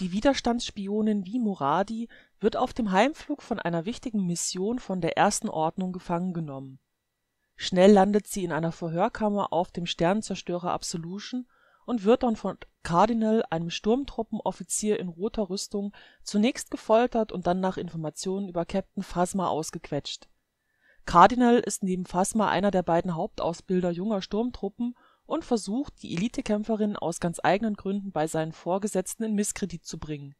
Die Widerstandsspionin Li Moradi wird auf dem Heimflug von einer wichtigen Mission von der Ersten Ordnung gefangen genommen. Schnell landet sie in einer Verhörkammer auf dem Sternzerstörer Absolution und wird dann von Cardinal, einem Sturmtruppenoffizier in roter Rüstung, zunächst gefoltert und dann nach Informationen über Captain Phasma ausgequetscht. Cardinal ist neben Phasma einer der beiden Hauptausbilder junger Sturmtruppen und versucht, die Elitekämpferin aus ganz eigenen Gründen bei seinen Vorgesetzten in Misskredit zu bringen.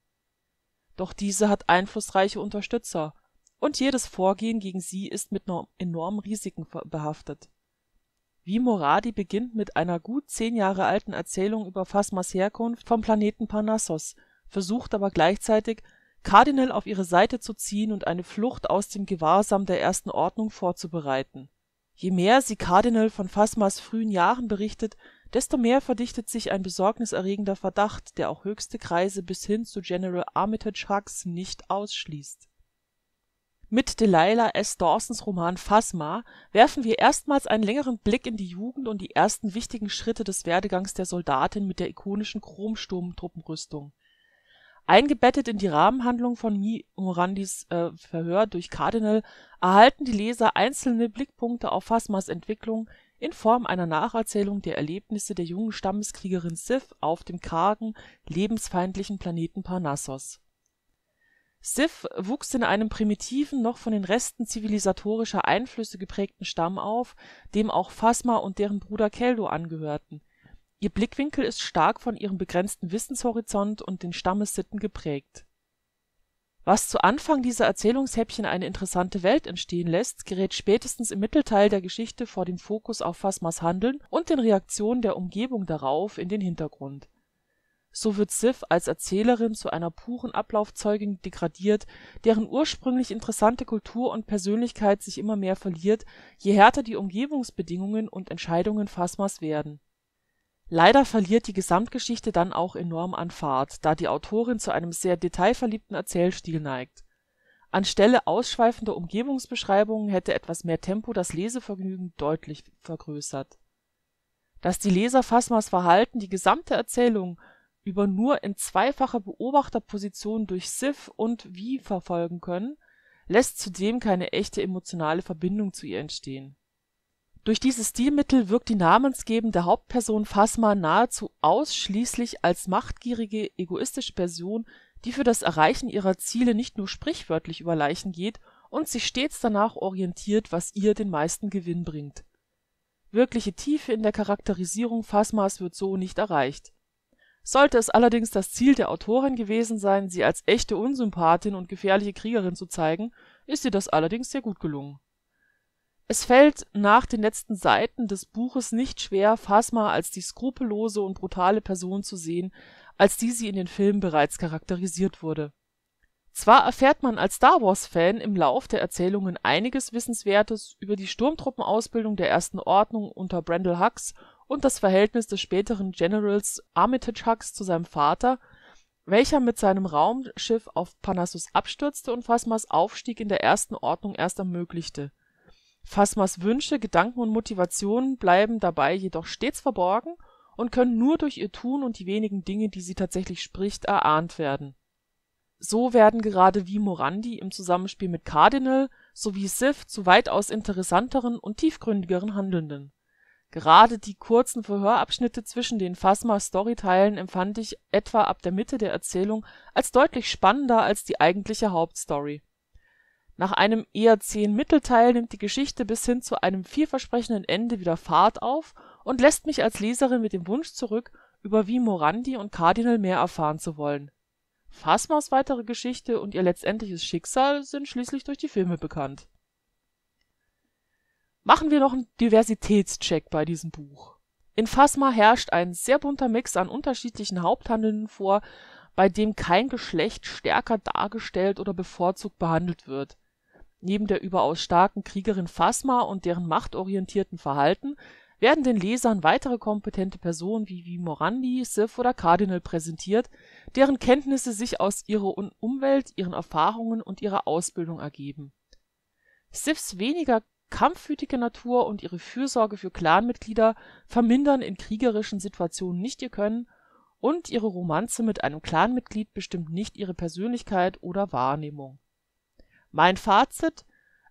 Doch diese hat einflussreiche Unterstützer, und jedes Vorgehen gegen sie ist mit enormen Risiken behaftet. Wie Moradi beginnt mit einer gut zehn Jahre alten Erzählung über Phasmas Herkunft vom Planeten Parnassos, versucht aber gleichzeitig, Cardinal auf ihre Seite zu ziehen und eine Flucht aus dem Gewahrsam der Ersten Ordnung vorzubereiten Je mehr sie Cardinal von Fasmas frühen Jahren berichtet, desto mehr verdichtet sich ein besorgniserregender Verdacht, der auch höchste Kreise bis hin zu General Armitage Hux nicht ausschließt. Mit Delilah S. Dawsons Roman Phasma werfen wir erstmals einen längeren Blick in die Jugend und die ersten wichtigen Schritte des Werdegangs der Soldatin mit der ikonischen Chromsturmtruppenrüstung Eingebettet in die Rahmenhandlung von Mi Mirandis äh, Verhör durch Cardinal erhalten die Leser einzelne Blickpunkte auf Fatmas Entwicklung in Form einer Nacherzählung der Erlebnisse der jungen Stammeskriegerin Sif auf dem kargen, lebensfeindlichen Planeten Parnassos. Sif wuchs in einem primitiven, noch von den Resten zivilisatorischer Einflüsse geprägten Stamm auf, dem auch Phasma und deren Bruder Keldo angehörten Ihr Blickwinkel ist stark von ihrem begrenzten Wissenshorizont und den Stammessitten geprägt. Was zu Anfang dieser Erzählungshäppchen eine interessante Welt entstehen lässt, gerät spätestens im Mittelteil der Geschichte vor dem Fokus auf Phasmas Handeln und den Reaktionen der Umgebung darauf in den Hintergrund. So wird Sif als Erzählerin zu einer puren Ablaufzeugin degradiert, deren ursprünglich interessante Kultur und Persönlichkeit sich immer mehr verliert, je härter die Umgebungsbedingungen und Entscheidungen Phasmas werden Leider verliert die Gesamtgeschichte dann auch enorm an Fahrt, da die Autorin zu einem sehr detailverliebten Erzählstil neigt. Anstelle ausschweifender Umgebungsbeschreibungen hätte etwas mehr Tempo das Lesevergnügen deutlich vergrößert. Dass die Leser Fasmas Verhalten die gesamte Erzählung über nur in zweifacher Beobachterposition durch Sif und Vi verfolgen können, lässt zudem keine echte emotionale Verbindung zu ihr entstehen durch dieses Stilmittel wirkt die namensgebende Hauptperson Phasma nahezu ausschließlich als machtgierige, egoistische Person, die für das Erreichen ihrer Ziele nicht nur sprichwörtlich über Leichen geht und sich stets danach orientiert, was ihr den meisten Gewinn bringt. Wirkliche Tiefe in der Charakterisierung Phasmas wird so nicht erreicht. Sollte es allerdings das Ziel der Autorin gewesen sein, sie als echte Unsympathin und gefährliche Kriegerin zu zeigen, ist ihr das allerdings sehr gut gelungen es fällt nach den letzten Seiten des Buches nicht schwer, Phasma als die skrupellose und brutale Person zu sehen, als die sie in den Filmen bereits charakterisiert wurde. Zwar erfährt man als Star-Wars-Fan im Lauf der Erzählungen einiges Wissenswertes über die Sturmtruppenausbildung der Ersten Ordnung unter Brendel Hux und das Verhältnis des späteren Generals Armitage Hux zu seinem Vater, welcher mit seinem Raumschiff auf Panassus abstürzte und Phasmas Aufstieg in der Ersten Ordnung erst ermöglichte Fasmas Wünsche, Gedanken und Motivationen bleiben dabei jedoch stets verborgen und können nur durch ihr Tun und die wenigen Dinge, die sie tatsächlich spricht, erahnt werden. So werden gerade Wie-Morandi im Zusammenspiel mit Cardinal sowie Sif zu weitaus interessanteren und tiefgründigeren Handelnden. Gerade die kurzen Verhörabschnitte zwischen den Phasma-Storyteilen empfand ich etwa ab der Mitte der Erzählung als deutlich spannender als die eigentliche Hauptstory nach einem eher zähen Mittelteil nimmt die Geschichte bis hin zu einem vielversprechenden Ende wieder Fahrt auf und lässt mich als Leserin mit dem Wunsch zurück, über Wie Morandi und Cardinal mehr erfahren zu wollen. Phasmas weitere Geschichte und ihr letztendliches Schicksal sind schließlich durch die Filme bekannt. Machen wir noch einen Diversitätscheck bei diesem Buch. In Phasma herrscht ein sehr bunter Mix an unterschiedlichen Haupthandelnden vor, bei dem kein Geschlecht stärker dargestellt oder bevorzugt behandelt wird Neben der überaus starken Kriegerin Phasma und deren machtorientierten Verhalten werden den Lesern weitere kompetente Personen wie Vimorandi, Sif oder Cardinal präsentiert, deren Kenntnisse sich aus ihrer Umwelt, ihren Erfahrungen und ihrer Ausbildung ergeben. Sifs weniger kampfwütige Natur und ihre Fürsorge für Clanmitglieder vermindern in kriegerischen Situationen nicht ihr Können, und ihre Romanze mit einem Clanmitglied bestimmt nicht ihre Persönlichkeit oder Wahrnehmung mein Fazit: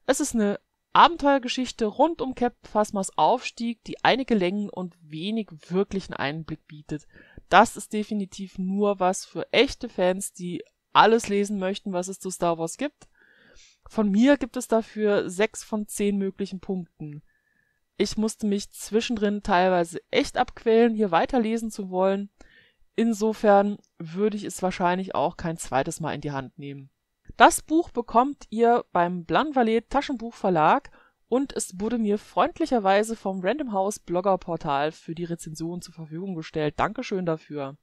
Es ist eine Abenteuergeschichte rund um Captain Phasmas Aufstieg, die einige Längen und wenig wirklichen Einblick bietet. Das ist definitiv nur was für echte Fans, die alles lesen möchten, was es zu Star Wars gibt. Von mir gibt es dafür sechs von zehn möglichen Punkten. Ich musste mich zwischendrin teilweise echt abquälen, hier weiterlesen zu wollen. Insofern würde ich es wahrscheinlich auch kein zweites Mal in die Hand nehmen das Buch bekommt ihr beim Blanvalet Taschenbuchverlag und es wurde mir freundlicherweise vom Random House Blogger Portal für die Rezension zur Verfügung gestellt. Dankeschön dafür.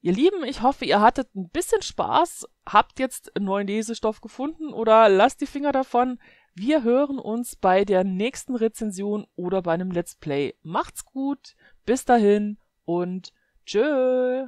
Ihr Lieben, ich hoffe, ihr hattet ein bisschen Spaß, habt jetzt einen neuen Lesestoff gefunden oder lasst die Finger davon. Wir hören uns bei der nächsten Rezension oder bei einem Let's Play. Macht's gut, bis dahin und tschö!